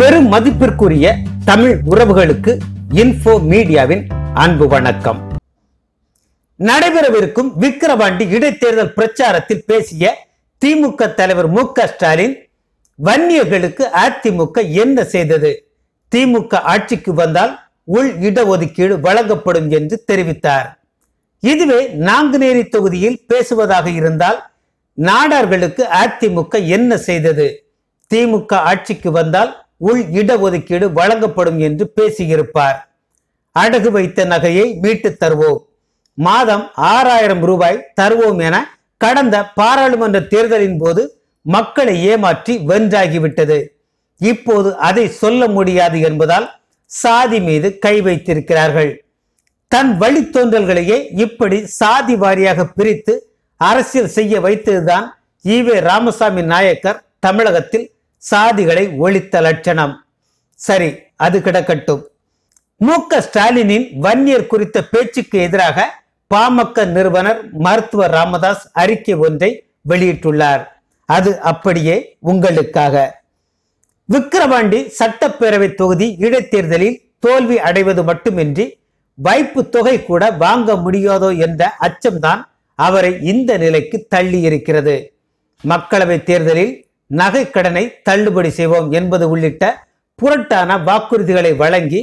பெரும் மதிப்பிற்குரிய தமிழ் உறவுகளுக்கு இன்ஃபோ மீடியாவின் அன்பு வணக்கம் நடைபெறவிருக்கும் விக்கிரவாண்டி இடைத்தேர்தல் பிரச்சாரத்தில் பேசிய திமுக தலைவர் மு ஸ்டாலின் வன்னியர்களுக்கு அதிமுக என்ன செய்தது திமுக ஆட்சிக்கு வந்தால் உள் இடஒதுக்கீடு வழங்கப்படும் என்று தெரிவித்தார் இதுவே நாங்குநேரி தொகுதியில் பேசுவதாக இருந்தால் நாடார்களுக்கு அதிமுக என்ன செய்தது திமுக ஆட்சிக்கு வந்தால் உள் இடஒதுக்கீடு வழங்கப்படும் என்று பேசியிருப்பார் அடகு வைத்த நகையை மீட்டு தருவோம் மாதம் ஆறாயிரம் ரூபாய் தருவோம் என கடந்த பாராளுமன்ற தேர்தலின் போது மக்களை ஏமாற்றி வென்றாகிவிட்டது இப்போது அதை சொல்ல முடியாது என்பதால் சாதி மீது கை வைத்திருக்கிறார்கள் தன் வழித்தோன்றல்களையே இப்படி சாதி வாரியாக பிரித்து அரசியல் செய்ய வைத்ததுதான் ஈவே ராமசாமி நாயக்கர் தமிழகத்தில் சாதிகளை ஒழித்த லட்சணம் சரி அது கிடக்கட்டும் மு க ஸ்டாலினின் வன்னியர் குறித்த பேச்சுக்கு எதிராக பாமக நிறுவனர் மருத்துவர் ராமதாஸ் அறிக்கை ஒன்றை வெளியிட்டுள்ளார் அது அப்படியே உங்களுக்காக விக்கிரவாண்டி சட்டப்பேரவை தொகுதி இடைத்தேர்தலில் தோல்வி அடைவது மட்டுமின்றி வைப்பு தொகை கூட வாங்க முடியாதோ என்ற அச்சம்தான் அவரை இந்த நிலைக்கு தள்ளி இருக்கிறது மக்களவை தேர்தலில் நகைக்கடனை தள்ளுபடி செய்வோம் என்பது உள்ளிட்ட புரட்டான வாக்குறுதிகளை வழங்கி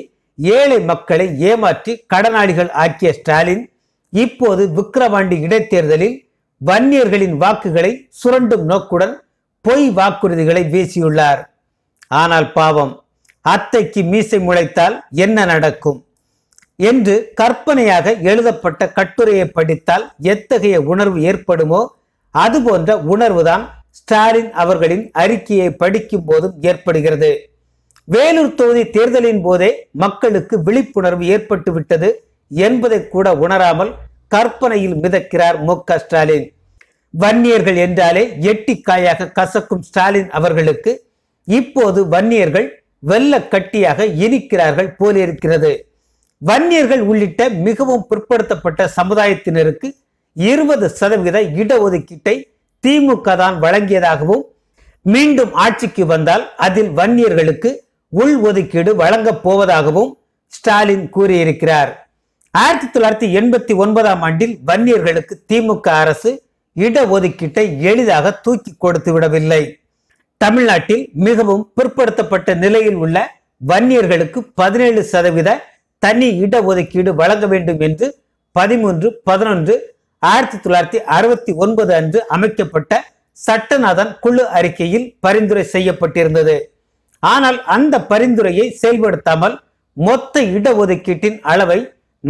ஏழை மக்களை ஏமாற்றி கடனாளிகள் ஆக்கிய ஸ்டாலின் இப்போது விக்கிரவாண்டி இடைத்தேர்தலில் வன்னியர்களின் வாக்குகளை சுரண்டும் நோக்குடன் பொய் வாக்குறுதிகளை வீசியுள்ளார் ஆனால் பாவம் அத்தைக்கு மீசை முளைத்தால் என்ன நடக்கும் என்று கற்பனையாக எழுதப்பட்ட கட்டுரையை படித்தால் எத்தகைய உணர்வு ஏற்படுமோ அதுபோன்ற உணர்வுதான் ஸ்டாலின் அவர்களின் அறிக்கையை படிக்கும் போதும் ஏற்படுகிறது வேலூர் தொகுதி தேர்தலின் போதே மக்களுக்கு விழிப்புணர்வு ஏற்பட்டு விட்டது என்பதை கூட உணராமல் கற்பனையில் மிதக்கிறார் மு ஸ்டாலின் வன்னியர்கள் என்றாலே எட்டிக்காயாக கசக்கும் ஸ்டாலின் அவர்களுக்கு இப்போது வன்னியர்கள் வெள்ள கட்டியாக இனிக்கிறார்கள் போலிருக்கிறது வன்னியர்கள் உள்ளிட்ட மிகவும் பிற்படுத்தப்பட்ட சமுதாயத்தினருக்கு இருபது சதவீத இடஒதுக்கீட்டை திமுக தான் வழங்கியதாகவும் மீண்டும் ஆட்சிக்கு வந்தால் அதில் வன்னியர்களுக்கு உள் ஒதுக்கீடு வழங்கப் போவதாகவும் ஸ்டாலின் கூறியிருக்கிறார் ஆயிரத்தி தொள்ளாயிரத்தி எண்பத்தி ஒன்பதாம் ஆண்டில் வன்னியர்களுக்கு திமுக அரசு இடஒதுக்கீட்டை எளிதாக தூக்கி கொடுத்து விடவில்லை தமிழ்நாட்டில் மிகவும் பிற்படுத்தப்பட்ட நிலையில் உள்ள வன்னியர்களுக்கு பதினேழு சதவீத தனி இடஒதுக்கீடு வழங்க வேண்டும் என்று பதிமூன்று பதினொன்று ஆயிரத்தி தொள்ளாயிரத்தி அறுபத்தி ஒன்பது அன்று அமைக்கப்பட்ட சட்டநாதன் குழு அறிக்கையில் பரிந்துரை செய்யப்பட்டிருந்தது ஆனால் அந்த பரிந்துரையை செயல்படுத்தாமல் மொத்த இடஒதுக்கீட்டின் அளவை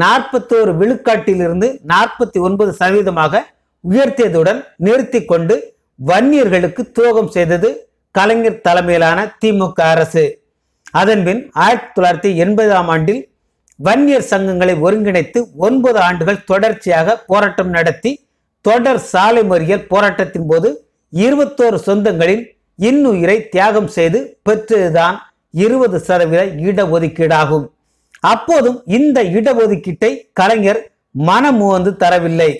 நாற்பத்தோரு விழுக்காட்டிலிருந்து நாற்பத்தி ஒன்பது சதவீதமாக உயர்த்தியதுடன் நிறுத்தி கொண்டு வன்னியர்களுக்கு துரோகம் செய்தது கலைஞர் தலைமையிலான திமுக அரசு அதன்பின் ஆயிரத்தி தொள்ளாயிரத்தி எண்பதாம் ஆண்டில் வன்னியர் சங்கங்களை ஒருங்கிணைத்து ஒன்பது ஆண்டுகள் தொடர்ச்சியாக போராட்டம் நடத்தி தொடர் சாலை மறியல் போராட்டத்தின் போது இருபத்தோரு சொந்தங்களின் இன்னுயிரை தியாகம் செய்து பெற்றதுதான் இருபது சதவீத இடஒதுக்கீடாகும் அப்போதும் இந்த இடஒதுக்கீட்டை கலைஞர் மனமுவந்து தரவில்லை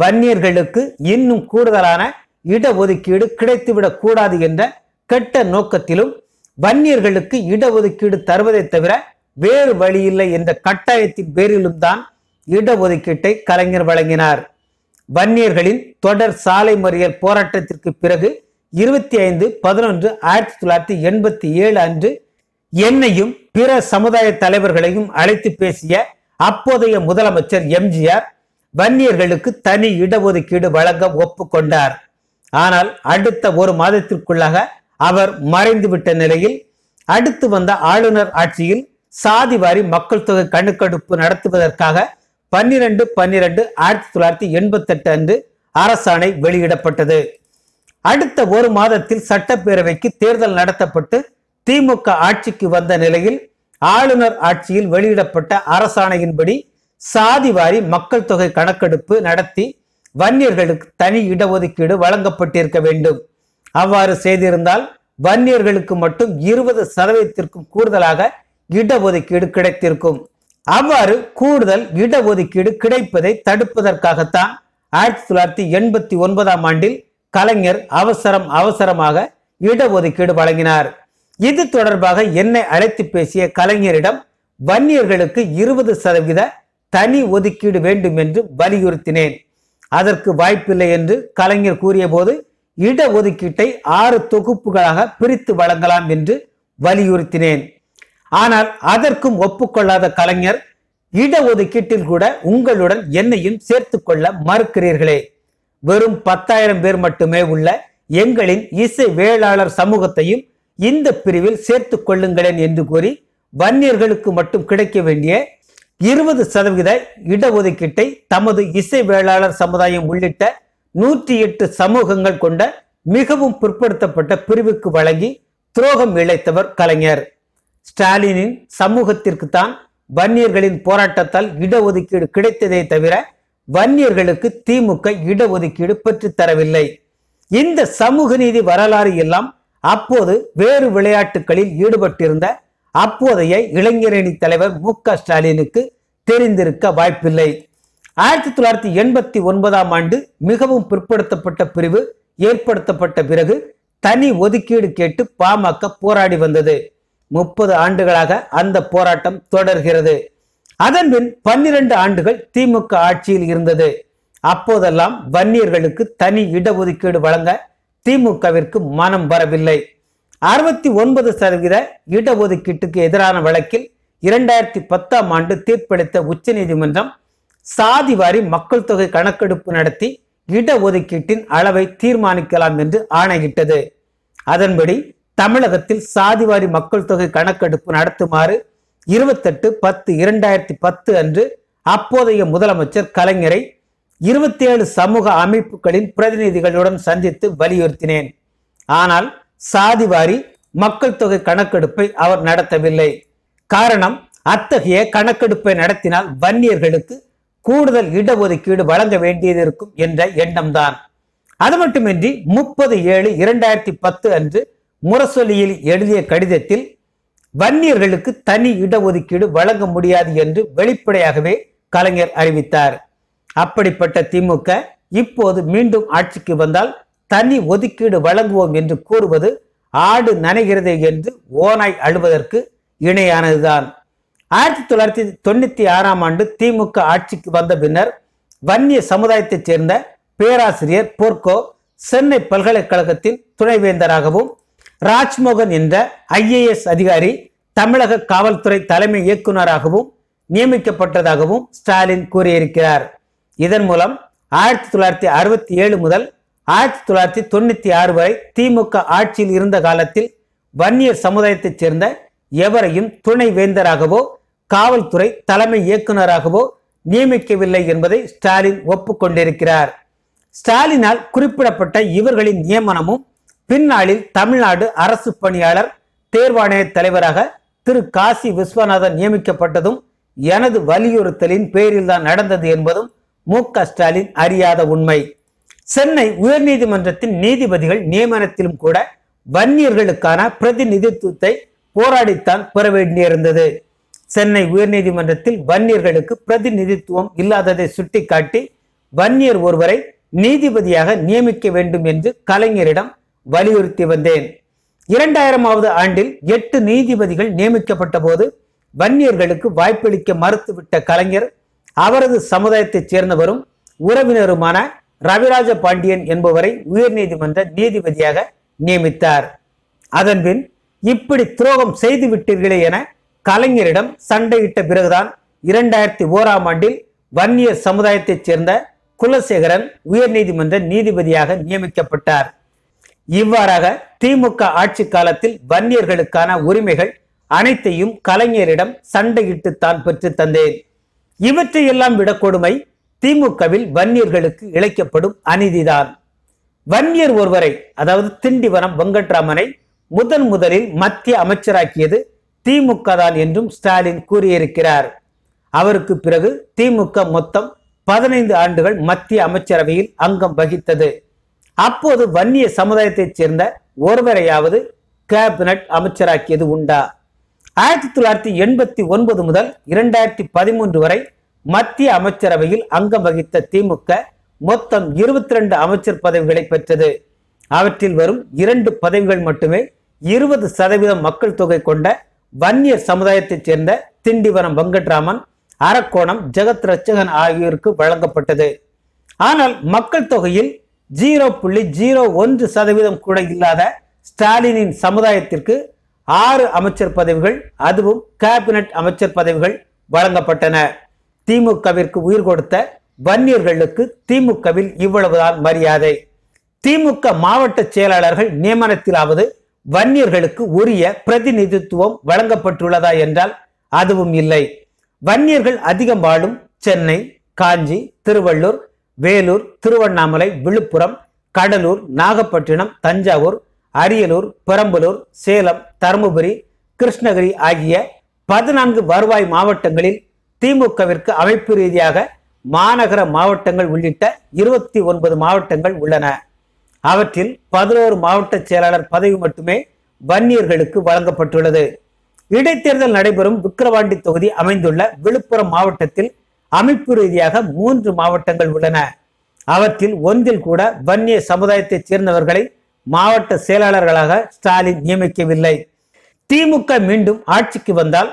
வன்னியர்களுக்கு இன்னும் கூடுதலான இடஒதுக்கீடு கிடைத்துவிடக் கூடாது என்ற கெட்ட நோக்கத்திலும் வன்னியர்களுக்கு இடஒதுக்கீடு தருவதை தவிர வேறு வழியில்லை என்ற கட்டாயத்தின் பேரிலும் தான் இடஒதுக்கீட்டை கலைஞர் வழங்கினார் வன்னியர்களின் தொடர் சாலை மறியல் போராட்டத்திற்கு பிறகு இருபத்தி ஐந்து பதினொன்று ஆயிரத்தி தொள்ளாயிரத்தி எண்பத்தி ஏழு அன்று என்னையும் பிற சமுதாய தலைவர்களையும் அழைத்து பேசிய அப்போதைய முதலமைச்சர் எம்ஜிஆர் வன்னியர்களுக்கு தனி இடஒதுக்கீடு வழங்க ஒப்புக்கொண்டார் ஆனால் அடுத்த ஒரு மாதத்திற்குள்ளாக அவர் மறைந்துவிட்ட நிலையில் அடுத்து வந்த ஆளுநர் ஆட்சியில் சாதி வாரி மக்கள் தொகை கணக்கெடுப்பு நடத்துவதற்காக பன்னிரண்டு பன்னிரெண்டு ஆயிரத்தி தொள்ளாயிரத்தி எண்பத்தெட்டு அன்று அரசாணை வெளியிடப்பட்டது அடுத்த ஒரு மாதத்தில் சட்டப்பேரவைக்கு தேர்தல் நடத்தப்பட்டு திமுக ஆட்சிக்கு வந்த நிலையில் ஆளுநர் ஆட்சியில் வெளியிடப்பட்ட அரசாணையின்படி சாதி வாரி மக்கள் தொகை கணக்கெடுப்பு நடத்தி வன்னியர்களுக்கு தனி இடஒதுக்கீடு வழங்கப்பட்டிருக்க வேண்டும் அவ்வாறு செய்திருந்தால் வன்னியர்களுக்கு மட்டும் இருபது சதவீதத்திற்கும் கூடுதலாக இடஒதுக்கீடு கிடைத்திருக்கும் அவ்வாறு கூடுதல் இடஒதுக்கீடு கிடைப்பதை தடுப்பதற்காகத்தான் ஆயிரத்தி தொள்ளாயிரத்தி எண்பத்தி ஒன்பதாம் ஆண்டில் கலைஞர் அவசரம் அவசரமாக இடஒதுக்கீடு வழங்கினார் இது தொடர்பாக என்னை அழைத்து பேசிய கலைஞரிடம் வன்னியர்களுக்கு இருபது சதவீத தனி ஒதுக்கீடு வேண்டும் என்று வலியுறுத்தினேன் அதற்கு வாய்ப்பில்லை என்று கலைஞர் கூறியபோது இடஒதுக்கீட்டை ஆறு தொகுப்புகளாக பிரித்து வழங்கலாம் என்று வலியுறுத்தினேன் ஆனால் அதற்கும் ஒப்புக்கொள்ளாத கலைஞர் இடஒதுக்கீட்டில் கூட உங்களுடன் என்னையும் சேர்த்து கொள்ள மறுக்கிறீர்களே வெறும் பத்தாயிரம் பேர் மட்டுமே உள்ள எங்களின் இசை வேளாளர் சமூகத்தையும் இந்த பிரிவில் சேர்த்து கொள்ளுங்களேன் என்று கூறி வன்னியர்களுக்கு மட்டும் கிடைக்க வேண்டிய இருபது சதவிகித இடஒதுக்கீட்டை தமது இசை வேளாளர் சமுதாயம் உள்ளிட்ட நூற்றி எட்டு சமூகங்கள் கொண்ட மிகவும் பிற்படுத்தப்பட்ட பிரிவுக்கு வழங்கி துரோகம் இழைத்தவர் கலைஞர் ஸ்டாலினின் சமூகத்திற்கு தான் வன்னியர்களின் போராட்டத்தால் இடஒதுக்கீடு கிடைத்ததே தவிர வன்னியர்களுக்கு திமுக இடஒதுக்கீடு பெற்று தரவில்லை இந்த சமூக நீதி வரலாறு எல்லாம் அப்போது வேறு விளையாட்டுகளில் ஈடுபட்டிருந்த அப்போதைய இளைஞரணி தலைவர் மு க ஸ்டாலினுக்கு தெரிந்திருக்க வாய்ப்பில்லை ஆயிரத்தி தொள்ளாயிரத்தி எண்பத்தி ஒன்பதாம் ஆண்டு மிகவும் பிற்படுத்தப்பட்ட பிரிவு ஏற்படுத்தப்பட்ட பிறகு தனி ஒதுக்கீடு கேட்டு பாமக போராடி வந்தது முப்பது ஆண்டுகளாக அந்த போராட்டம் தொடர்கிறது அதன்பின் பன்னிரண்டு ஆண்டுகள் திமுக ஆட்சியில் இருந்தது அப்போதெல்லாம் வன்னியர்களுக்கு தனி இடஒதுக்கீடு வழங்க திமுகவிற்கு மனம் வரவில்லை அறுபத்தி ஒன்பது சதவீத இடஒதுக்கீட்டுக்கு எதிரான வழக்கில் இரண்டாயிரத்தி பத்தாம் ஆண்டு தீர்ப்பளித்த உச்சநீதிமன்றம் சாதிவாரி மக்கள் தொகை கணக்கெடுப்பு நடத்தி இடஒதுக்கீட்டின் அளவை தீர்மானிக்கலாம் என்று ஆணையிட்டது அதன்படி தமிழகத்தில் சாதிவாரி மக்கள் தொகை கணக்கெடுப்பு நடத்துமாறு இருபத்தெட்டு பத்து இரண்டாயிரத்தி பத்து அன்று அப்போதைய முதலமைச்சர் கலைஞரை இருபத்தி ஏழு சமூக அமைப்புகளின் பிரதிநிதிகளுடன் சந்தித்து வலியுறுத்தினேன் ஆனால் சாதிவாரி மக்கள் தொகை கணக்கெடுப்பை அவர் நடத்தவில்லை காரணம் அத்தகைய கணக்கெடுப்பை நடத்தினால் வன்னியர்களுக்கு கூடுதல் இடஒதுக்கீடு வழங்க வேண்டியது இருக்கும் என்ற எண்ணம்தான் அது மட்டுமின்றி முப்பது ஏழு இரண்டாயிரத்தி பத்து அன்று முரசொலியில் எழுதிய கடிதத்தில் வன்னியர்களுக்கு தனி இடஒதுக்கீடு வழங்க முடியாது என்று வெளிப்படையாகவே கலைஞர் அறிவித்தார் அப்படிப்பட்ட திமுக இப்போது மீண்டும் ஆட்சிக்கு வந்தால் தனி ஒதுக்கீடு வழங்குவோம் என்று கூறுவது ஆடு நனைகிறது என்று ஓனாய் அழுவதற்கு இணையானதுதான் ஆயிரத்தி தொள்ளாயிரத்தி தொண்ணூத்தி ஆறாம் ஆண்டு திமுக ஆட்சிக்கு வந்த பின்னர் வன்னிய சமுதாயத்தைச் சேர்ந்த பேராசிரியர் போர்க்கோ சென்னை பல்கலைக்கழகத்தின் துணைவேந்தராகவும் ராஜ்மோகன் என்ற ஐஏஎஸ் அதிகாரி தமிழக காவல்துறை தலைமை இயக்குநராகவும் நியமிக்கப்பட்டதாகவும் ஸ்டாலின் கூறியிருக்கிறார் இதன் மூலம் ஆயிரத்தி தொள்ளாயிரத்தி அறுபத்தி ஏழு முதல் ஆயிரத்தி தொள்ளாயிரத்தி தொண்ணூற்றி ஆறு வரை திமுக ஆட்சியில் இருந்த காலத்தில் வன்னியர் சமுதாயத்தைச் சேர்ந்த எவரையும் துணை வேந்தராகவோ காவல்துறை தலைமை இயக்குநராகவோ நியமிக்கவில்லை என்பதை ஸ்டாலின் ஒப்புக்கொண்டிருக்கிறார் ஸ்டாலினால் குறிப்பிடப்பட்ட இவர்களின் நியமனமும் பின்னாளில் தமிழ்நாடு அரசு பணியாளர் தேர்வாணைய தலைவராக திரு காசி விஸ்வநாதன் நியமிக்கப்பட்டதும் எனது வலியுறுத்தலின் பேரில் தான் நடந்தது என்பதும் மு ஸ்டாலின் அறியாத உண்மை சென்னை உயர்நீதிமன்றத்தின் நீதிபதிகள் நியமனத்திலும் கூட வன்னியர்களுக்கான பிரதிநிதித்துவத்தை போராடித்தான் பெற வேண்டியிருந்தது சென்னை உயர்நீதிமன்றத்தில் வன்னியர்களுக்கு பிரதிநிதித்துவம் இல்லாததை சுட்டிக்காட்டி வன்னியர் ஒருவரை நீதிபதியாக நியமிக்க வேண்டும் என்று கலைஞரிடம் வலியுறுத்தி வந்தேன் இரண்டாயிரமாவது ஆண்டில் எட்டு நீதிபதிகள் நியமிக்கப்பட்ட போது வன்னியர்களுக்கு வாய்ப்பளிக்க மறுத்துவிட்ட கலைஞர் அவரது சமுதாயத்தைச் சேர்ந்தவரும் உறவினருமான ரவிராஜ பாண்டியன் என்பவரை உயர்நீதிமன்ற நீதிபதியாக நியமித்தார் அதன்பின் இப்படி துரோகம் செய்து விட்டீர்களே என கலைஞரிடம் சண்டையிட்ட பிறகுதான் இரண்டாயிரத்தி ஓராம் ஆண்டில் வன்னியர் சமுதாயத்தைச் சேர்ந்த குலசேகரன் உயர்நீதிமன்ற நீதிபதியாக நியமிக்கப்பட்டார் இவ்வாறாக திமுக ஆட்சி காலத்தில் வன்னியர்களுக்கான உரிமைகள் அனைத்தையும் கலைஞரிடம் சண்டையிட்டு தான் பெற்று தந்தேன் இவற்றையெல்லாம் விட கொடுமை திமுகவில் வன்னியர்களுக்கு இழைக்கப்படும் அநீதிதான் வன்னியர் ஒருவரை அதாவது திண்டிவனம் வெங்கட்ராமனை முதன் முதலில் மத்திய அமைச்சராக்கியது திமுக தான் என்றும் ஸ்டாலின் கூறியிருக்கிறார் அவருக்கு பிறகு திமுக மொத்தம் பதினைந்து ஆண்டுகள் மத்திய அமைச்சரவையில் அங்கம் வகித்தது அப்போது வன்னிய சமுதாயத்தைச் சேர்ந்த ஒருவரையாவது கேபினட் அமைச்சராக்கியது உண்டா ஆயிரத்தி தொள்ளாயிரத்தி எண்பத்தி ஒன்பது முதல் இரண்டாயிரத்தி பதிமூன்று வரை மத்திய அமைச்சரவையில் அங்கம் வகித்த திமுக மொத்தம் இருபத்தி ரெண்டு அமைச்சர் பதவிகளை பெற்றது அவற்றில் வரும் இரண்டு பதவிகள் மட்டுமே இருபது சதவீதம் மக்கள் தொகை கொண்ட வன்னியர் சமுதாயத்தைச் சேர்ந்த திண்டிவனம் வெங்கட்ராமன் அரக்கோணம் ஜெகத் ரச்சகன் ஆகியோருக்கு வழங்கப்பட்டது ஆனால் மக்கள் தொகையில் ஜீரோ புள்ளி ஜீரோ ஒன்று சதவீதம் கூட இல்லாத ஸ்டாலினின் சமுதாயத்திற்கு ஆறு அமைச்சர் பதவிகள் அதுவும் கேபினட் அமைச்சர் பதவிகள் வழங்கப்பட்டன திமுகவிற்கு உயிர் கொடுத்த வன்னியர்களுக்கு திமுகவில் இவ்வளவுதான் மரியாதை திமுக மாவட்ட செயலாளர்கள் நியமனத்திலாவது வன்னியர்களுக்கு உரிய பிரதிநிதித்துவம் வழங்கப்பட்டுள்ளதா என்றால் அதுவும் இல்லை வன்னியர்கள் அதிகம் வாழும் சென்னை காஞ்சி திருவள்ளூர் வேலூர் திருவண்ணாமலை விழுப்புரம் கடலூர் நாகப்பட்டினம் தஞ்சாவூர் அரியலூர் பெரம்பலூர் சேலம் தருமபுரி கிருஷ்ணகிரி ஆகிய பதினான்கு வருவாய் மாவட்டங்களில் திமுகவிற்கு அமைப்பு ரீதியாக மாநகர மாவட்டங்கள் உள்ளிட்ட இருபத்தி ஒன்பது மாவட்டங்கள் உள்ளன அவற்றில் பதினோரு மாவட்ட செயலாளர் பதவி மட்டுமே வன்னியர்களுக்கு வழங்கப்பட்டுள்ளது இடைத்தேர்தல் நடைபெறும் விக்கிரவாண்டி தொகுதி அமைந்துள்ள விழுப்புரம் மாவட்டத்தில் அமைப்பு ரீதியாக மூன்று மாவட்டங்கள் உள்ளன அவற்றில் ஒன்றில் கூட வன்னிய சமுதாயத்தைச் சேர்ந்தவர்களை மாவட்ட செயலாளர்களாக ஸ்டாலின் நியமிக்கவில்லை திமுக மீண்டும் ஆட்சிக்கு வந்தால்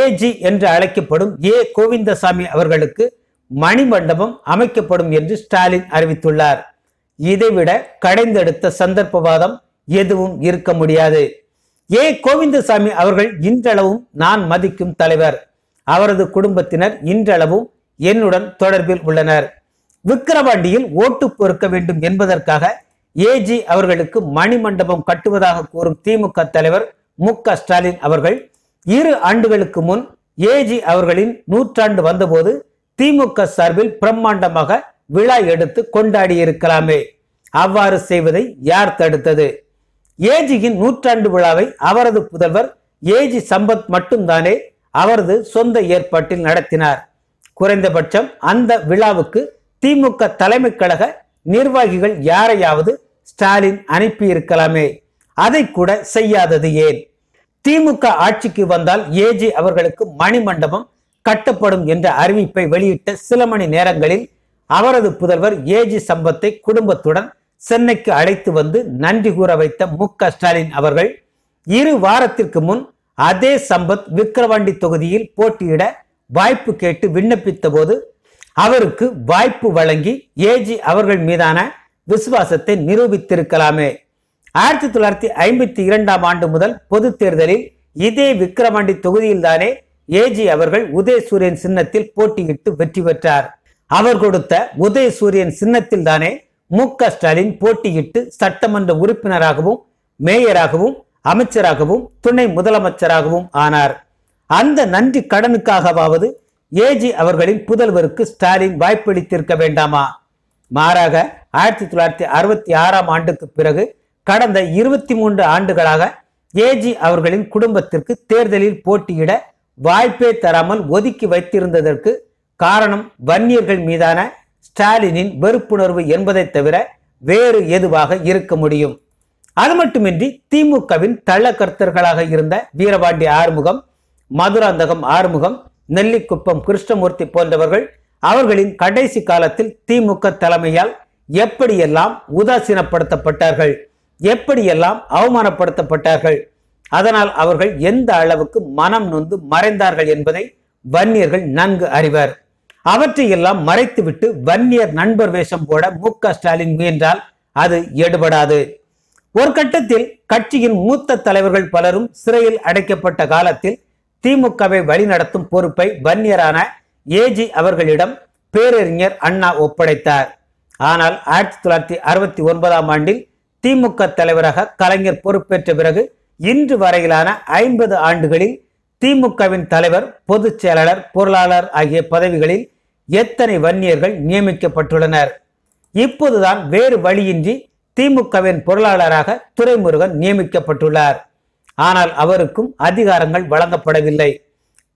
ஏஜி என்று அழைக்கப்படும் ஏ கோவிந்தசாமி அவர்களுக்கு மணிமண்டபம் அமைக்கப்படும் என்று ஸ்டாலின் அறிவித்துள்ளார் இதைவிட கடைந்தெடுத்த சந்தர்ப்பவாதம் எதுவும் இருக்க முடியாது ஏ கோவிந்தசாமி அவர்கள் இன்றளவும் நான் மதிக்கும் தலைவர் அவரது குடும்பத்தினர் இன்றளவும் என்னுடன் தொடர்பில் உள்ளனர் விக்கிரவாண்டியில் ஓட்டு பொறுக்க வேண்டும் என்பதற்காக ஏஜி அவர்களுக்கு மணிமண்டபம் கட்டுவதாக கூறும் திமுக தலைவர் மு ஸ்டாலின் அவர்கள் இரு ஆண்டுகளுக்கு முன் ஏஜி அவர்களின் நூற்றாண்டு வந்தபோது திமுக சார்பில் பிரம்மாண்டமாக விழா எடுத்து கொண்டாடி இருக்கலாமே அவ்வாறு செய்வதை யார் தடுத்தது ஏஜியின் நூற்றாண்டு விழாவை அவரது புதல்வர் ஏஜி சம்பத் மட்டும்தானே அவரது சொந்த ஏற்பாட்டில் நடத்தினார் குறைந்தபட்சம் அந்த விழாவுக்கு திமுக தலைமை கழக நிர்வாகிகள் யாரையாவது ஸ்டாலின் அனுப்பி இருக்கலாமே அதை கூட செய்யாதது ஏன் திமுக ஆட்சிக்கு வந்தால் ஏஜி அவர்களுக்கு மணிமண்டபம் கட்டப்படும் என்ற அறிவிப்பை வெளியிட்ட சில மணி நேரங்களில் அவரது புதல்வர் ஏஜி சம்பத்தை குடும்பத்துடன் சென்னைக்கு அழைத்து வந்து நன்றி கூற வைத்த மு ஸ்டாலின் அவர்கள் இரு வாரத்திற்கு முன் அதே சம்பத் விக்கிரவாண்டி தொகுதியில் போட்டியிட வாய்ப்பு கேட்டு விண்ணப்பித்த போது அவருக்கு வாய்ப்பு வழங்கி ஏஜி அவர்கள் மீதான விசுவாசத்தை நிரூபித்திருக்கலாமே ஆயிரத்தி தொள்ளாயிரத்தி ஐம்பத்தி இரண்டாம் ஆண்டு முதல் பொது தேர்தலில் இதே விக்கிரவாண்டி தொகுதியில்தானே ஏஜி அவர்கள் உதயசூரியன் சின்னத்தில் போட்டியிட்டு வெற்றி பெற்றார் அவர் கொடுத்த உதயசூரியன் சின்னத்தில் தானே மு க ஸ்டாலின் போட்டியிட்டு சட்டமன்ற உறுப்பினராகவும் மேயராகவும் அமைச்சராகவும் துணை முதலமைச்சராகவும் ஆனார் அந்த நன்றி கடனுக்காகவாவது ஏஜி அவர்களின் புதல்வருக்கு ஸ்டாலின் வாய்ப்பளித்திருக்க வேண்டாமா மாறாக ஆயிரத்தி தொள்ளாயிரத்தி அறுபத்தி ஆறாம் ஆண்டுக்கு பிறகு கடந்த இருபத்தி மூன்று ஆண்டுகளாக ஏஜி அவர்களின் குடும்பத்திற்கு தேர்தலில் போட்டியிட வாய்ப்பே தராமல் ஒதுக்கி வைத்திருந்ததற்கு காரணம் வன்னியர்கள் மீதான ஸ்டாலினின் வெறுப்புணர்வு என்பதை தவிர வேறு எதுவாக இருக்க முடியும் அது மட்டுமின்றி திமுகவின் தள்ளக்கர்த்தர்களாக இருந்த வீரபாண்டி ஆறுமுகம் மதுராந்தகம் ஆறுமுகம் நெல்லிக்குப்பம் கிருஷ்ணமூர்த்தி போன்றவர்கள் அவர்களின் கடைசி காலத்தில் திமுக தலைமையால் எப்படியெல்லாம் உதாசீனப்படுத்தப்பட்டார்கள் எப்படியெல்லாம் அவமானப்படுத்தப்பட்டார்கள் அதனால் அவர்கள் எந்த அளவுக்கு மனம் நொந்து மறைந்தார்கள் என்பதை வன்னியர்கள் நன்கு அறிவர் அவற்றையெல்லாம் மறைத்துவிட்டு வன்னியர் நண்பர் வேஷம் போட மு ஸ்டாலின் முயன்றால் அது எடுபடாது ஒரு கட்டத்தில் கட்சியின் மூத்த தலைவர்கள் பலரும் சிறையில் அடைக்கப்பட்ட காலத்தில் திமுகவை வழிநடத்தும் பொறுப்பை வன்னியரான ஏஜி அவர்களிடம் பேரறிஞர் அண்ணா ஒப்படைத்தார் ஆனால் ஆயிரத்தி தொள்ளாயிரத்தி அறுபத்தி ஒன்பதாம் ஆண்டில் திமுக தலைவராக கலைஞர் பொறுப்பேற்ற பிறகு இன்று வரையிலான ஐம்பது ஆண்டுகளில் திமுகவின் தலைவர் பொதுச் செயலாளர் பொருளாளர் ஆகிய பதவிகளில் எத்தனை வன்னியர்கள் நியமிக்கப்பட்டுள்ளனர் இப்போதுதான் வேறு வழியின்றி திமுகவின் பொருளாளராக துரைமுருகன் நியமிக்கப்பட்டுள்ளார் ஆனால் அவருக்கும் அதிகாரங்கள் வழங்கப்படவில்லை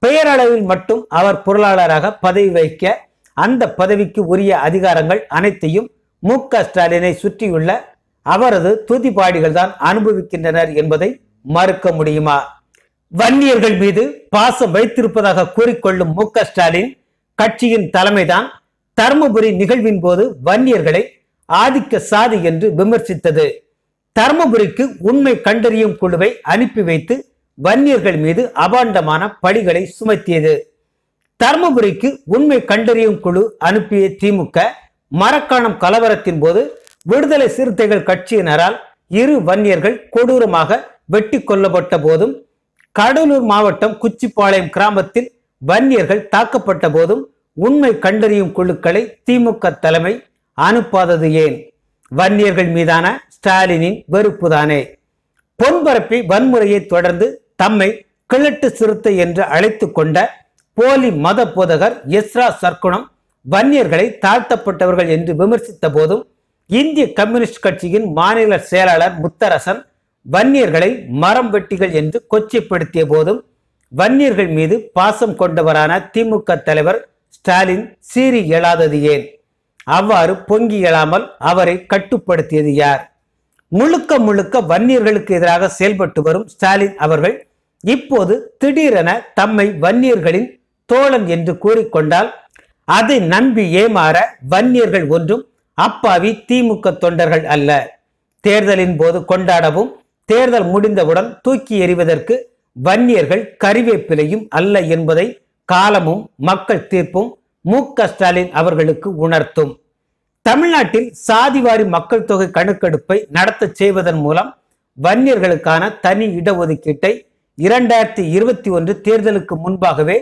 பெயரளவில் மட்டும் அவர் பொருளாளராக பதவி வைக்க அந்த பதவிக்கு உரிய அதிகாரங்கள் அனைத்தையும் மு க ஸ்டாலினை சுற்றியுள்ள அவரது துதிப்பாடிகள் தான் அனுபவிக்கின்றனர் என்பதை மறுக்க முடியுமா வன்னியர்கள் மீது பாசம் வைத்திருப்பதாக கூறிக்கொள்ளும் மு ஸ்டாலின் கட்சியின் தலைமைதான் தர்மபுரி நிகழ்வின் போது வன்னியர்களை ஆதிக்க சாதி என்று விமர்சித்தது தருமபுரிக்கு உண்மை கண்டறியும் குழுவை அனுப்பி வைத்து வன்னியர்கள் மீது அபாண்டமான படிகளை சுமத்தியது தர்மபுரிக்கு உண்மை கண்டறியும் குழு அனுப்பிய திமுக மரக்காணம் கலவரத்தின் போது விடுதலை சிறுத்தைகள் கட்சியினரால் இரு வன்னியர்கள் கொடூரமாக வெட்டி கொல்லப்பட்ட போதும் கடலூர் மாவட்டம் குச்சிப்பாளையம் கிராமத்தில் வன்னியர்கள் தாக்கப்பட்ட போதும் உண்மை கண்டறியும் குழுக்களை திமுக தலைமை அனுப்பாதது ஏன் வன்னியர்கள் மீதான ஸ்டாலினின் வெறுப்பு தானே பொன்பரப்பி வன்முறையை தொடர்ந்து தம்மை கிழட்டு சிறுத்தை என்று அழைத்து கொண்ட போலி மத போதகர் எஸ்ரா சர்க்குணம் வன்னியர்களை தாழ்த்தப்பட்டவர்கள் என்று விமர்சித்த போதும் இந்திய கம்யூனிஸ்ட் கட்சியின் மாநில செயலாளர் முத்தரசன் வன்னியர்களை மரம் வெட்டிகள் என்று கொச்சைப்படுத்திய போதும் வன்னியர்கள் மீது பாசம் கொண்டவரான திமுக தலைவர் ஸ்டாலின் சீறி இயலாதது ஏன் அவ்வாறு பொங்கி எழாமல் அவரை கட்டுப்படுத்தியது யார் முழுக்க முழுக்க வன்னியர்களுக்கு எதிராக செயல்பட்டு வரும் ஸ்டாலின் அவர்கள் இப்போது திடீரென தம்மை வன்னியர்களின் தோழன் என்று கூறிக்கொண்டால் அதை நம்பி ஏமாற வன்னியர்கள் ஒன்றும் அப்பாவி திமுக தொண்டர்கள் அல்ல தேர்தலின் போது கொண்டாடவும் தேர்தல் முடிந்தவுடன் தூக்கி எறிவதற்கு வன்னியர்கள் கருவேப்பிலையும் அல்ல என்பதை காலமும் மக்கள் தீர்ப்பும் மு ஸ்டாலின் அவர்களுக்கு உணர்த்தும் தமிழ்நாட்டில் சாதிவாரி மக்கள் தொகை கணக்கெடுப்பை நடத்த செய்வதன் மூலம் வன்னியர்களுக்கான தனி இடஒதுக்கீட்டை இரண்டாயிரத்தி இருபத்தி ஒன்று தேர்தலுக்கு முன்பாகவே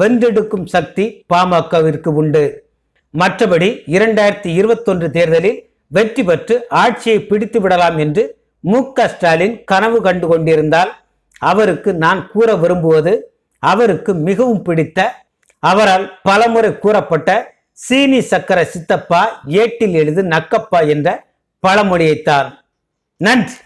வென்றெடுக்கும் சக்தி பாமகவிற்கு உண்டு மற்றபடி இரண்டாயிரத்தி இருபத்தொன்று தேர்தலில் வெற்றி பெற்று ஆட்சியை பிடித்து விடலாம் என்று மு ஸ்டாலின் கனவு கண்டு கொண்டிருந்தால் அவருக்கு நான் கூற விரும்புவது அவருக்கு மிகவும் பிடித்த அவரால் பலமுறை கூறப்பட்ட சீனி சக்கர சித்தப்பா ஏட்டில் எழுது நக்கப்பா என்ற பழமொழியைத்தான் நன்றி